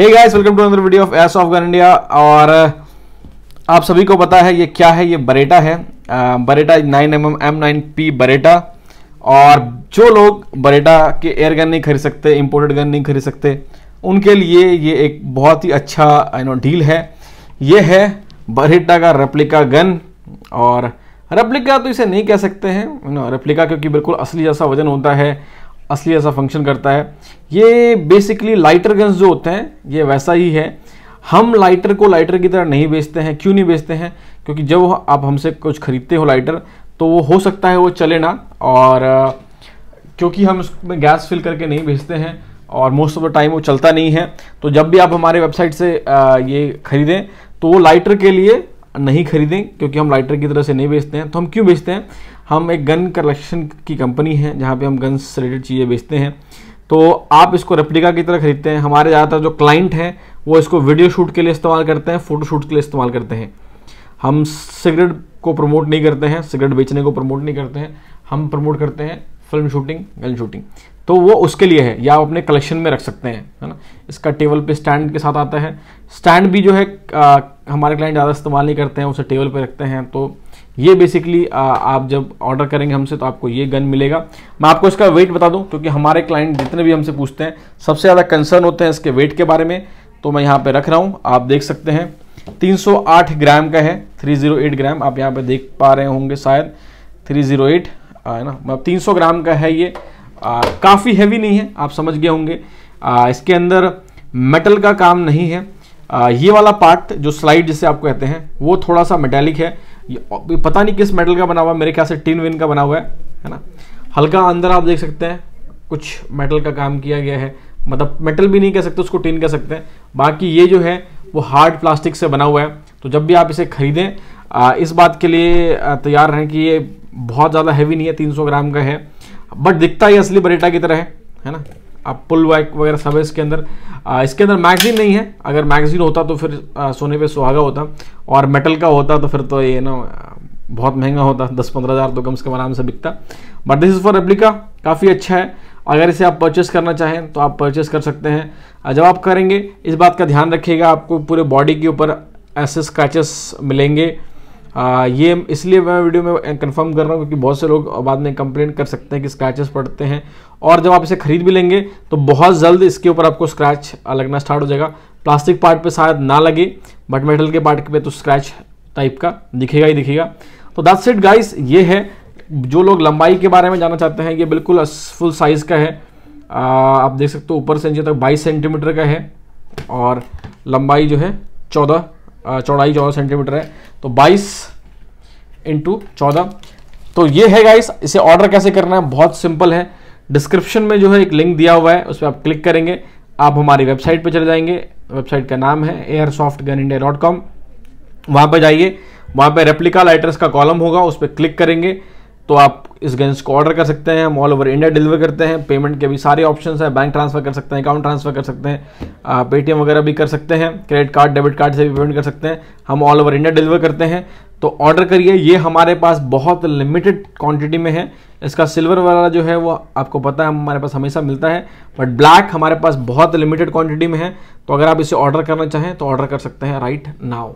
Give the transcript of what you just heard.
hey guys welcome to another video of S of gun India और uh, आप सभी को पता है ये क्या है ये बरेटा है Beretta nine M M M nine P Beretta और जो लोग बरेटा के एयर गन नहीं खरीद सकते इम्पोर्टेड गन नहीं खरीद सकते उनके लिए ये एक बहुत ही अच्छा यू नो डील है ये है बरेटा का रेप्लिका गन और रेप्लिका तो इसे नहीं कह सकते हैं रेप्लिका क्योंकि बिल्कुल असली जैसा वजन होता है असली ऐसा फंक्शन करता है ये बेसिकली लाइटर गन्स जो होते हैं ये वैसा ही है हम लाइटर को लाइटर की तरह नहीं बेचते हैं क्यों नहीं बेचते हैं क्योंकि जब आप हमसे कुछ खरीदते हो लाइटर तो वो हो सकता है वो चले ना और क्योंकि हम उसमें गैस फिल करके नहीं बेचते हैं और मोस्ट ऑफ द टाइम वो चलता नहीं है तो जब भी आप हमारे वेबसाइट से ये ख़रीदें तो वो लाइटर के लिए नहीं खरीदें क्योंकि हम लाइटर की तरह से नहीं बेचते हैं तो हम क्यों बेचते हैं हम एक गन कलेक्शन की कंपनी है जहाँ पे हम गन से रिलेटेड चीज़ें बेचते हैं तो आप इसको रेप्लिका की तरह खरीदते हैं हमारे ज़्यादातर जो क्लाइंट हैं वो इसको वीडियो शूट के लिए इस्तेमाल करते हैं फ़ोटो शूट के लिए इस्तेमाल करते हैं हम सिगरेट को प्रमोट नहीं करते हैं सिगरेट बेचने को प्रमोट नहीं करते हैं हम प्रमोट करते हैं फिल्म शूटिंग गन शूटिंग तो वो उसके लिए है या आप अपने कलेक्शन में रख सकते हैं है ना इसका टेबल पे स्टैंड के साथ आता है स्टैंड भी जो है हमारे क्लाइंट ज़्यादा इस्तेमाल नहीं करते हैं उसे टेबल पर रखते हैं तो ये बेसिकली आप जब ऑर्डर करेंगे हमसे तो आपको ये गन मिलेगा मैं आपको इसका वेट बता दूं क्योंकि हमारे क्लाइंट जितने भी हमसे पूछते हैं सबसे ज़्यादा कंसर्न होते हैं इसके वेट के बारे में तो मैं यहाँ पे रख रहा हूँ आप देख सकते हैं 308 ग्राम का है 308 ग्राम आप यहाँ पे देख पा रहे होंगे शायद 308 है ना मतलब तीन ग्राम का है ये काफ़ी हैवी नहीं है आप समझ गए होंगे इसके अंदर मेटल का काम नहीं है आ, ये वाला पार्ट जो स्लाइड जिसे आप कहते हैं वो थोड़ा सा मेटेलिक है पता नहीं किस मेटल का बना हुआ है मेरे ख्याल से टिन विन का बना हुआ है है ना हल्का अंदर आप देख सकते हैं कुछ मेटल का काम किया गया है मतलब मेटल भी नहीं कह सकते उसको टिन कह सकते हैं बाकी ये जो है वो हार्ड प्लास्टिक से बना हुआ है तो जब भी आप इसे खरीदें इस बात के लिए तैयार रहें कि ये बहुत ज़्यादा हैवी नहीं है 300 ग्राम का है बट दिखता ही असली बरेटा की तरह है है ना आप पुल वैक वगैरह सब है इसके अंदर आ, इसके अंदर मैगजीन नहीं है अगर मैगजीन होता तो फिर आ, सोने पे सुहागा होता और मेटल का होता तो फिर तो ये ना बहुत महंगा होता दस पंद्रह हज़ार तो कम से कम आराम से बिकता but this is for replica काफ़ी अच्छा है अगर इसे आप परचेस करना चाहें तो आप परचेस कर सकते हैं जब आप करेंगे इस बात का ध्यान रखिएगा आपको पूरे बॉडी के ऊपर ऐसे स्क्रैचेस मिलेंगे आ, ये इसलिए मैं वीडियो में कंफर्म कर रहा हूँ क्योंकि बहुत से लोग बाद में कंप्लेंट कर सकते हैं कि स्क्रैचेस पड़ते हैं और जब आप इसे खरीद भी लेंगे तो बहुत जल्द इसके ऊपर आपको स्क्रैच लगना स्टार्ट हो जाएगा प्लास्टिक पार्ट पे शायद ना लगे बट मेटल के पार्ट पे तो स्क्रैच टाइप का दिखेगा ही दिखेगा तो दैट्स इट गाइस ये है जो लोग लंबाई के बारे में जानना चाहते हैं ये बिल्कुल फुल साइज़ का है आ, आप देख सकते हो ऊपर से नीचे तक 22 सेंटीमीटर का है और लंबाई जो है 14 चौड़ाई चौदह सेंटीमीटर है तो बाईस इंटू चौदह तो ये है गाइस इसे ऑर्डर कैसे करना है बहुत सिंपल है डिस्क्रिप्शन में जो है एक लिंक दिया हुआ है उस पर आप क्लिक करेंगे आप हमारी वेबसाइट पर चले जाएंगे वेबसाइट का नाम है airsoft gun India dot com वहाँ पर जाइए वहाँ पर रेप्लिका लाइटर्स का कॉलम होगा उस पर क्लिक करेंगे तो आप इस गेंस को ऑर्डर कर सकते हैं हम ऑल ओवर इंडिया डिलीवर करते हैं पेमेंट के भी सारे ऑप्शन हैं बैंक ट्रांसफर कर सकते हैं अकाउंट ट्रांसफर कर सकते हैं पेटीएम वगैरह भी कर सकते हैं क्रेडिट कार्ड डेबिट कार्ड से भी पेमेंट कर सकते हैं हम ऑल ओवर इंडिया डिलीवर करते हैं तो ऑर्डर करिए ये हमारे पास बहुत लिमिटेड क्वांटिटी में है इसका सिल्वर वाला जो है वो आपको पता है हमारे पास हमेशा मिलता है बट ब्लैक हमारे पास बहुत लिमिटेड क्वांटिटी में है तो अगर आप इसे ऑर्डर करना चाहें तो ऑर्डर कर सकते हैं राइट नाउ